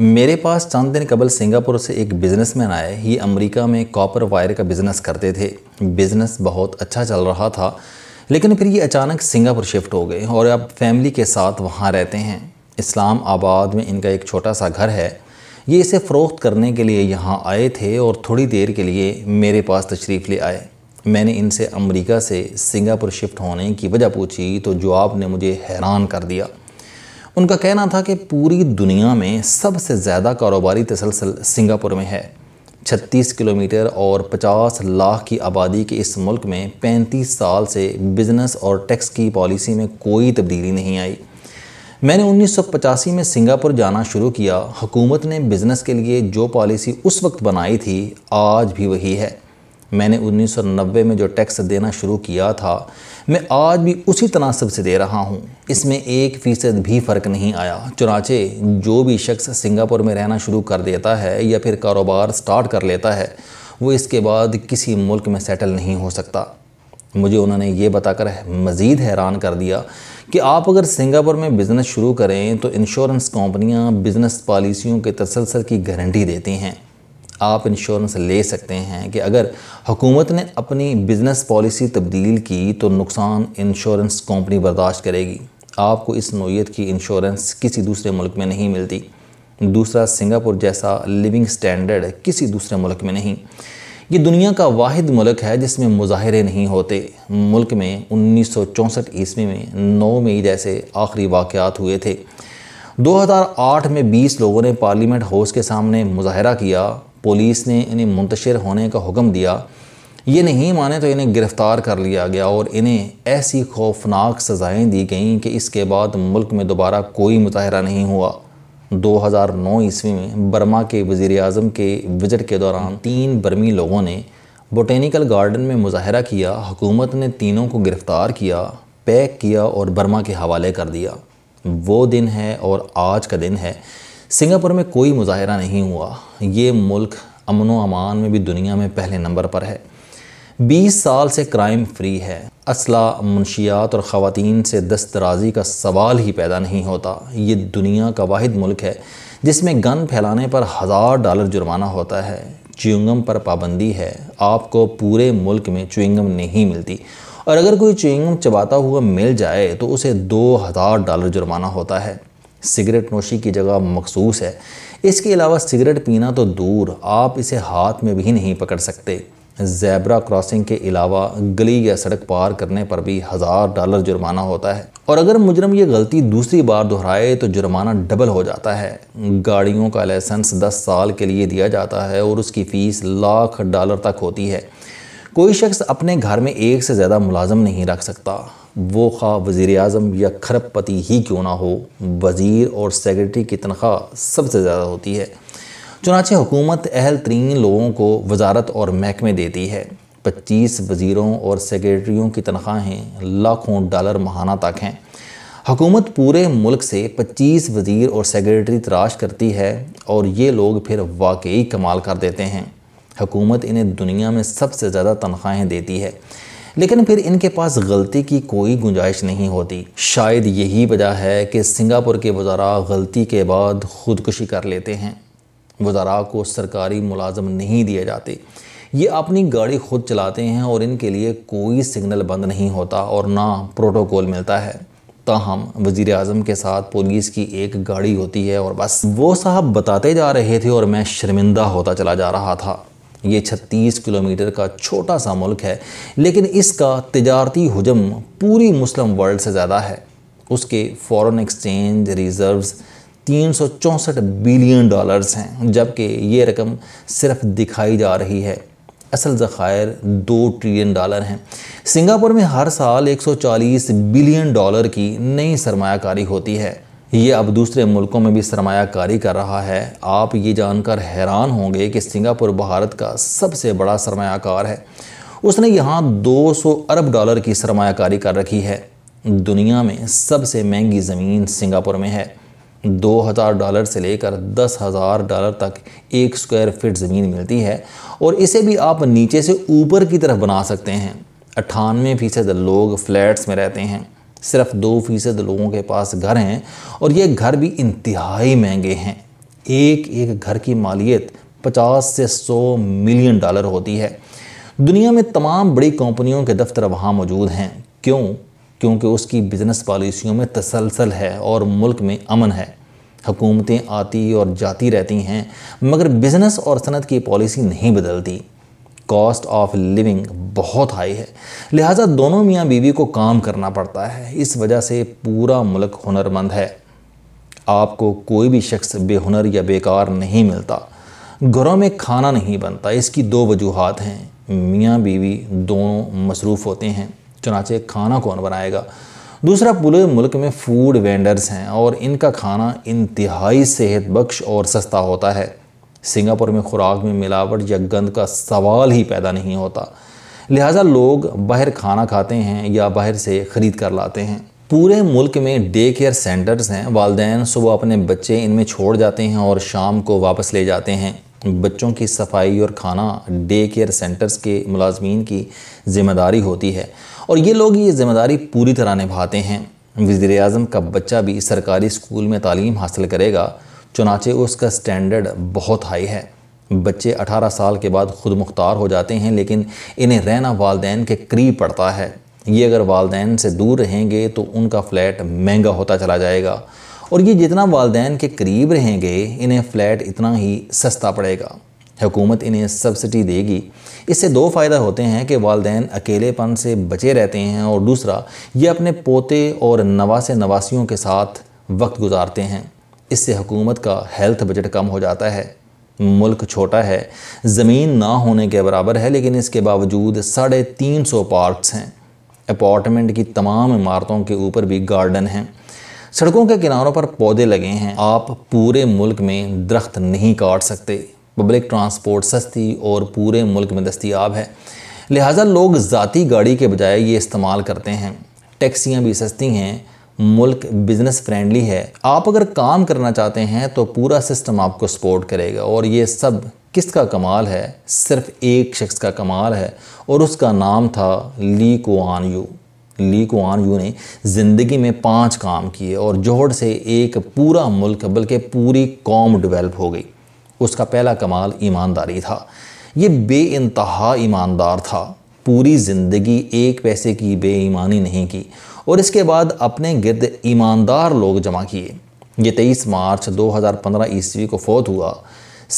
मेरे पास चंद दिन कबल सिंगापुर से एक बिज़नेसमैन आए ये अमेरिका में कॉपर वायर का बिज़नेस करते थे बिज़नेस बहुत अच्छा चल रहा था लेकिन फिर ये अचानक सिंगापुर शिफ्ट हो गए और अब फैमिली के साथ वहाँ रहते हैं इस्लाम आबाद में इनका एक छोटा सा घर है ये इसे फ़रोख्त करने के लिए यहाँ आए थे और थोड़ी देर के लिए मेरे पास तशरीफ़ ले आए मैंने इनसे अमेरिका से सिंगापुर शिफ्ट होने की वजह पूछी तो जवाब ने मुझे हैरान कर दिया उनका कहना था कि पूरी दुनिया में सबसे ज़्यादा कारोबारी तसलसल सिंगापुर में है 36 किलोमीटर और 50 लाख की आबादी के इस मुल्क में 35 साल से बिज़नेस और टैक्स की पॉलिसी में कोई तब्दीली नहीं आई मैंने उन्नीस में सिंगापुर जाना शुरू किया हुकूमत ने बिज़नेस के लिए जो पॉलिसी उस वक्त बनाई थी आज भी वही है मैंने 1990 में जो टैक्स देना शुरू किया था मैं आज भी उसी तनासब से दे रहा हूँ इसमें एक फ़ीसद भी फ़र्क नहीं आया चुनाचे जो भी शख्स सिंगापुर में रहना शुरू कर देता है या फिर कारोबार स्टार्ट कर लेता है वो इसके बाद किसी मुल्क में सेटल नहीं हो सकता मुझे उन्होंने ये बताकर मज़ीद हैरान कर दिया कि आप अगर सिंगापुर में बिज़नेस शुरू करें तो इंश्योरेंस कंपनियां बिज़नेस पॉलिसियों के तसलसल की गारंटी देती हैं आप इंश्योरेंस ले सकते हैं कि अगर हुकूमत ने अपनी बिज़नेस पॉलिसी तब्दील की तो नुकसान इंश्योरेंस कंपनी बर्दाश्त करेगी आपको इस नोयत की इंश्योरेंस किसी दूसरे मुल्क में नहीं मिलती दूसरा सिंगापुर जैसा लिविंग स्टैंडर्ड किसी दूसरे मुल्क में नहीं ये दुनिया का वाद मुल्क है जिसमें मुजाहरे नहीं होते मुल्क में उन्नीस सौ चौंसठ ईस्वी में नौ मई जैसे आखिरी वाक़ात हुए थे 2008 में 20 लोगों ने पार्लियामेंट हाउस के सामने मुजाहरा किया पुलिस ने इन्हें मुंतशिर होने का हुक्म दिया ये नहीं माने तो इन्हें गिरफ़्तार कर लिया गया और इन्हें ऐसी खौफनाक सज़ाएँ दी गईं कि इसके बाद मुल्क में दोबारा कोई मुताहरा नहीं हुआ 2009 ईस्वी में बर्मा के वज़ी अजम के विजिट के दौरान तीन बर्मी लोगों ने बोटेनिकल गार्डन में मुजाहरा किया हुकूमत ने तीनों को गिरफ़्तार किया पैक किया और बर्मा के हवाले कर दिया वो दिन है और आज का दिन है सिंगापुर में कोई मुजाहरा नहीं हुआ ये मुल्क अमन अमान में भी दुनिया में पहले नंबर पर है 20 साल से क्राइम फ्री है असला मुंशियात और ख़वान से दस्तराजी का सवाल ही पैदा नहीं होता ये दुनिया का वाद मुल्क है जिसमें गन फैलाने पर हज़ार डॉलर जुर्माना होता है चुंगम पर पाबंदी है आपको पूरे मुल्क में चुंगम नहीं मिलती और अगर कोई चुंगम चबाता हुआ मिल जाए तो उसे दो हज़ार डॉलर जुर्माना होता है सिगरेट नोशी की जगह मखसूस है इसके अलावा सिगरेट पीना तो दूर आप इसे हाथ में भी नहीं पकड़ सकते जैबरा क्रॉसिंग के अलावा गली या सड़क पार करने पर भी हज़ार डॉलर जुर्माना होता है और अगर मुजरम ये गलती दूसरी बार दोहराए तो जुर्माना डबल हो जाता है गाड़ियों का लाइसेंस दस साल के लिए दिया जाता है और उसकी फ़ीस लाख डॉलर तक होती है कोई शख्स अपने घर में एक से ज़्यादा मुलाजम नहीं रख सकता वो खा वज़ी अजम या पति ही क्यों ना हो वज़ीर और सेक्रेटरी की तनख्वाह सबसे ज़्यादा होती है चुनाचे हुकूमत अहल तरीन लोगों को वजारत और महकमे देती है पच्चीस वज़ीरों और सेक्रेटरीों की तनख्वाहें लाखों डॉलर महाना तक हैं हकूमत पूरे मुल्क से पच्चीस वज़ीर और सेक्रेटरी तराश करती है और ये लोग फिर वाकई कमाल कर देते हैं हकूमत इन्हें दुनिया में सबसे ज़्यादा तनख्वाहें देती है लेकिन फिर इनके पास गलती की कोई गुंजाइश नहीं होती शायद यही वजह है कि सिंगापुर के वजारा गलती के बाद खुदकुशी कर लेते हैं वजारा को सरकारी मुलाजम नहीं दिए जाते ये अपनी गाड़ी खुद चलाते हैं और इनके लिए कोई सिग्नल बंद नहीं होता और ना प्रोटोकॉल मिलता है ताहम वजीर अजम के साथ पुलिस की एक गाड़ी होती है और बस वो साहब बताते जा रहे थे और मैं शर्मिंदा होता चला जा रहा था ये 36 किलोमीटर का छोटा सा मुल्क है लेकिन इसका तजारती हजम पूरी मुस्लिम वर्ल्ड से ज़्यादा है उसके फॉरेन एक्सचेंज रिज़र्व्स तीन बिलियन डॉलर्स हैं जबकि ये रकम सिर्फ दिखाई जा रही है असल ज़खायर दो ट्रिलियन डॉलर हैं सिंगापुर में हर साल 140 बिलियन डॉलर की नई सरमाकारी होती है ये अब दूसरे मुल्कों में भी सरमाकारी कर रहा है आप ये जानकर हैरान होंगे कि सिंगापुर भारत का सबसे बड़ा सरमाकार है उसने यहाँ 200 अरब डॉलर की सरमाकारी कर रखी है दुनिया में सबसे महंगी ज़मीन सिंगापुर में है 2000 डॉलर से लेकर 10000 डॉलर तक एक स्क्वायर फीट ज़मीन मिलती है और इसे भी आप नीचे से ऊपर की तरफ बना सकते हैं अट्ठानवे फ़ीसद लोग फ्लैट्स में रहते हैं सिर्फ दो फीसद लोगों के पास घर हैं और ये घर भी इंतहाई महंगे हैं एक एक घर की मालियत 50 से 100 मिलियन डॉलर होती है दुनिया में तमाम बड़ी कंपनियों के दफ्तर वहाँ मौजूद हैं क्यों क्योंकि उसकी बिज़नेस पॉलिसियों में तसलसल है और मुल्क में अमन है हुकूमतें आती और जाती रहती हैं मगर बिज़नेस और सनत की पॉलिसी नहीं बदलती कॉस्ट ऑफ लिविंग बहुत हाई है लिहाजा दोनों मियाँ बीवी को काम करना पड़ता है इस वजह से पूरा मुल्क हुनरमंद है आपको कोई भी शख्स बेहुनर या बेकार नहीं मिलता घरों में खाना नहीं बनता इसकी दो वजूहत हैं मियाँ बीवी दोनों मसरूफ़ होते हैं चनाचे खाना कौन बनाएगा दूसरा पूरे मुल्क में फूड वेंडर्स हैं और इनका खाना इंतहाई सेहत बख्श और सस्ता होता है सिंगापुर में खुराक में मिलावट या गंद का सवाल ही पैदा नहीं होता लिहाजा लोग बाहर खाना खाते हैं या बाहर से ख़रीद कर लाते हैं पूरे मुल्क में डे केयर सेंटर्स हैं वालदेन सुबह अपने बच्चे इनमें छोड़ जाते हैं और शाम को वापस ले जाते हैं बच्चों की सफाई और खाना डे केयर सेंटर्स के मुलाजमीन की ज़िम्मेदारी होती है और ये लोग ये ज़िम्मेदारी पूरी तरह निभाते हैं वज़ी अजम का बच्चा भी सरकारी स्कूल में तालीम हासिल करेगा चुनाचे उसका स्टैंडर्ड बहुत हाई है बच्चे 18 साल के बाद खुद मुख्तार हो जाते हैं लेकिन इन्हें रहना वालदे के करीब पड़ता है ये अगर वालदे से दूर रहेंगे तो उनका फ्लैट महंगा होता चला जाएगा और ये जितना वालदे के करीब रहेंगे इन्हें फ़्लैट इतना ही सस्ता पड़ेगा हुकूमत इन्हें सब्सिडी देगी इससे दो फ़ायदा होते हैं कि वालदे अकेलेपन से बचे रहते हैं और दूसरा ये अपने पोते और नवासे नवासियों के साथ वक्त गुजारते हैं इससे हुकूमत का हेल्थ बजट कम हो जाता है मुल्क छोटा है ज़मीन ना होने के बराबर है लेकिन इसके बावजूद साढ़े तीन सौ पार्कस हैं अपार्टमेंट की तमाम इमारतों के ऊपर भी गार्डन हैं सड़कों के किनारों पर पौधे लगे हैं आप पूरे मुल्क में दरख्त नहीं काट सकते पब्लिक ट्रांसपोर्ट सस्ती और पूरे मुल्क में दस्तियाब है लिहाजा लोग ज़ाती गाड़ी के बजाय ये इस्तेमाल करते हैं टैक्सियाँ भी सस्ती हैं मुल्क बिज़नेस फ्रेंडली है आप अगर काम करना चाहते हैं तो पूरा सिस्टम आपको सपोर्ट करेगा और ये सब किसका कमाल है सिर्फ एक शख्स का कमाल है और उसका नाम था Lee Kuan Yew Lee Kuan Yew ने ज़िंदगी में पांच काम किए और जोहड़ से एक पूरा मुल्क बल्कि पूरी कौम डेवलप हो गई उसका पहला कमाल ईमानदारी था ये बे ईमानदार था पूरी ज़िंदगी एक पैसे की बेईमानी नहीं की और इसके बाद अपने गिरद ईमानदार लोग जमा किए ये तेईस मार्च 2015 ईस्वी को फौत हुआ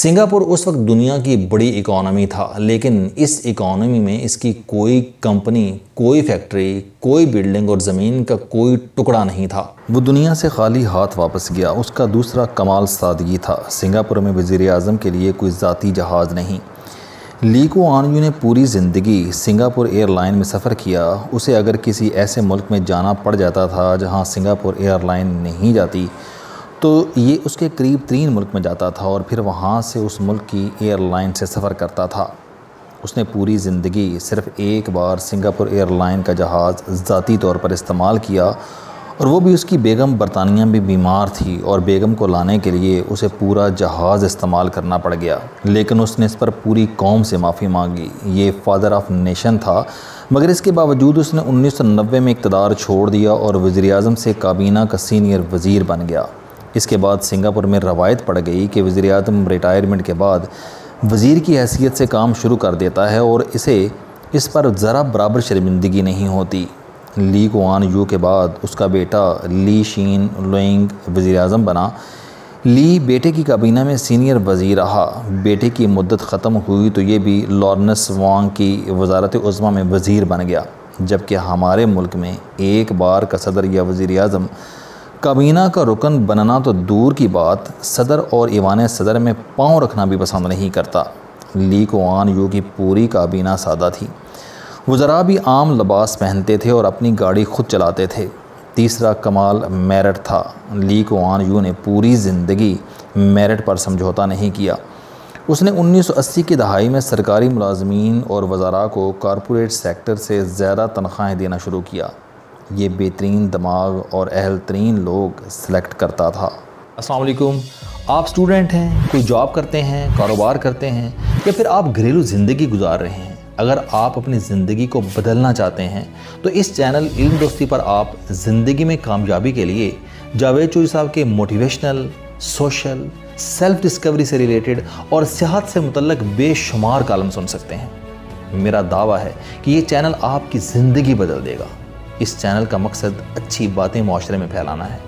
सिंगापुर उस वक्त दुनिया की बड़ी इकॉनमी था लेकिन इस इकॉनमी में इसकी कोई कंपनी कोई फैक्ट्री कोई बिल्डिंग और ज़मीन का कोई टुकड़ा नहीं था वो दुनिया से खाली हाथ वापस गया उसका दूसरा कमाल सादगी था सिंगापुर में वज़ी अजम के लिए कोई ज़ाती जहाज़ नहीं ली को आनयू ने पूरी ज़िंदगी सिंगापुर एयरलाइन में सफ़र किया उसे अगर किसी ऐसे मुल्क में जाना पड़ जाता था जहां सिंगापुर एयरलाइन नहीं जाती तो ये उसके करीब तीन मुल्क में जाता था और फिर वहां से उस मुल्क की एयरलाइन से सफ़र करता था उसने पूरी ज़िंदगी सिर्फ़ एक बार सिंगापुर एयरलाइन का जहाज़ ज़ाती तौर पर इस्तेमाल किया और वो भी उसकी बेगम बरतानिया भी बीमार थी और बेगम को लाने के लिए उसे पूरा जहाज़ इस्तेमाल करना पड़ गया लेकिन उसने इस पर पूरी कौम से माफ़ी मांगी ये फादर ऑफ नेशन था मगर इसके बावजूद उसने उन्नीस सौ नब्बे में इकतदार छोड़ दिया और वज़ी अजम से काबीना का सीनियर वज़ीर बन गया इसके बाद सिंगापुर में रवायत पड़ गई कि वज़ी अजम रिटायरमेंट के बाद वज़ीर की हैसियत से काम शुरू कर देता है और इसे इस पर ज़रा बराबर शर्मिंदगी नहीं होती ली गुआन यू के बाद उसका बेटा ली शीन लोइंग वज़ी अजम बना ली बेटे की काबीना में सीनियर वज़ी रहा बेटे की मदत ख़त्म हुई तो ये भी लॉरेंस वांग की वजारत उज़मा में वज़ीर बन गया जबकि हमारे मुल्क में एक बार का सदर या वज़ी अजम काबीना का रुकन बनना तो दूर की बात सदर और ईवान सदर में पाँव रखना भी पसंद नहीं करता ली को आन यू की पूरी काबीना सादा थी वज़रा भी आम लबास पहनते थे और अपनी गाड़ी खुद चलाते थे तीसरा कमाल मेरठ था ली कोआन यू ने पूरी ज़िंदगी मेरठ पर समझौता नहीं किया उसने 1980 की दहाई में सरकारी मुलाजमीन और वजारा को कॉरपोरेट सेक्टर से ज़्यादा तनख्वाहें देना शुरू किया ये बेहतरीन दिमाग और अहल तरीन लोग सेलेक्ट करता था असलकुम आप स्टूडेंट हैं कोई जॉब करते हैं कारोबार करते हैं या फिर आप घरेलू ज़िंदगी गुजार रहे हैं अगर आप अपनी ज़िंदगी को बदलना चाहते हैं तो इस चैनल इल्म दोस्ती पर आप ज़िंदगी में कामयाबी के लिए जावेद चूरी साहब के मोटिवेशनल सोशल सेल्फ डिस्कवरी से रिलेटेड और सेहत से मुतलक बेशुमार कालम सुन सकते हैं मेरा दावा है कि ये चैनल आपकी ज़िंदगी बदल देगा इस चैनल का मकसद अच्छी बातें माशरे में फैलाना है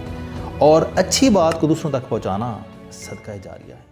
और अच्छी बात को दूसरों तक पहुँचाना सदका जारिया है